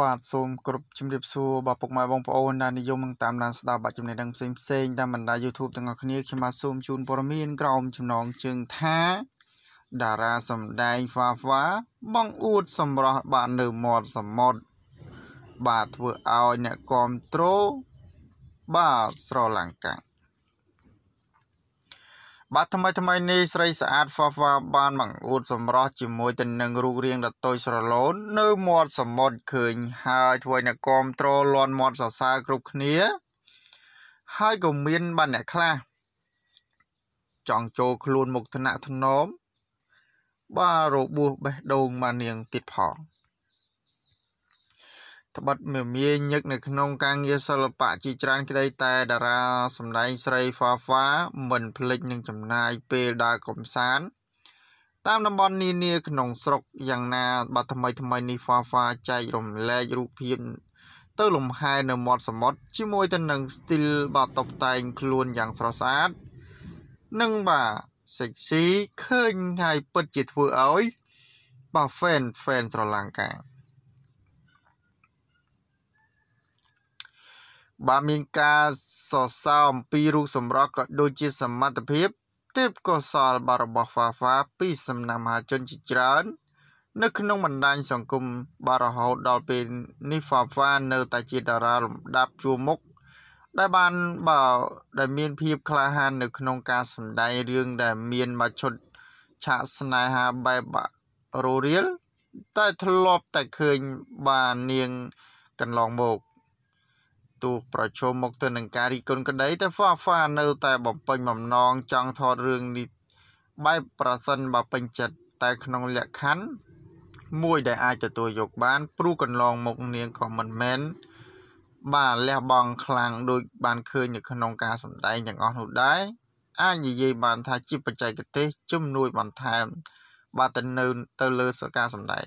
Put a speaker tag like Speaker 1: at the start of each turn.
Speaker 1: បាទសូមគោរពជំរាបសួរបាទពុកម៉ែបងប្អូនដែលនិយមនឹងតាមដានស្ដាប់បាទចំណេះដឹងផ្សេងផ្សេងតាមបណ្ដា YouTube ទាំងអស់គ្នាខ្ញុំបាទសូមជូនព័ត៌មាន ក្រោមចំណងជើងថាតារាសម្ដែងហ្វាហ្វាបងអួតសម្រស់បាទនៅមាត់សមុទ្របាទធ្វើឲ្យអ្នកគ្រប់ត្រូលបាទស្រឡាំងកាំងបាទថ្មីថ្មីនេះស្រីស្អាតហ្វាហ្វាបានបង្អួតសម្រស់ជាមួយទៅនឹងរូបរាងដ៏តូចស្រឡូននៅមាត់សមុទ្រឃើញហើយធ្វើអ្នកគាំទ្រលន់មាត់សរសើរគ្រប់គ្នា ហើយក៏មានបានអ្នកខ្លះចង់ចូលខ្លួនមុខឋានៈធ្នមបាទរបួសបេះដូងបាននាងទៀតផងត្បិតមមាញឹកនៅក្នុងការងារសិល្បៈជាច្រើនក្តីតែតារា សម្ដែងស្រីហ្វាហ្វាមិនភ្លេចនឹងចំណាយពេលដើរកំសាន្តតាមតំបន់នានាក្នុងស្រុកយ៉ាងណាបាត់ថ្មីថ្មីនេះហ្វាហ្វាចែករំលែករូបភាពទៅលំហែនៅមាត់សមុទ្រជាមួយទៅនឹងស្ទីលបាតុបតែងខ្លួនយ៉ាងស្រស់ស្អាត និងបាទ sexy ឃើញហើយពិតជាធ្វើឲ្យបាទ fan fan ស្រឡាំងកាងបើមានការសរសើរអំពីរូបសម្រស់ក៏ដូចជាសមត្ថភាព ទេពកោសល្យរបស់ហ្វាហ្វាពីសំណាក់មហាជនជាច្រើន នៅក្នុងបណ្ដាញសង្គមបារហោដល់ពេលនេះហ្វាហ្វានៅតែជាតារាលំដាប់ជួរមុខដែលបានបើដែលមានភាពក្លាហាននៅក្នុងការសម្ដែងរឿងដែលមានមកឈុតឆាកស្នេហាបែបរੂរៀលតែធ្លាប់តែឃើញបាននាងកន្លងមកទោសប្រឈមមុខទៅនឹងការរិះគន់ក្តីតែ Fafa នៅតែបំពេញបំណងចង់ថតរឿងនេះបែបប្រសិនបើពេញចិត្តតែក្នុងលក្ខខណ្ឌមួយដែលអាចទទួលយកបាន ព្រោះកន្លងមកនាងក៏មិនមែនបាទលះបង់ខ្លាំងដូចបានឃើញនៅក្នុងការសម្ដែងទាំងអស់នោះដែរអាចនិយាយបានថាជាបច្ចេកទេស ជំនួយបន្ថែមបាទទៅនៅទៅលើសការសម្ដែង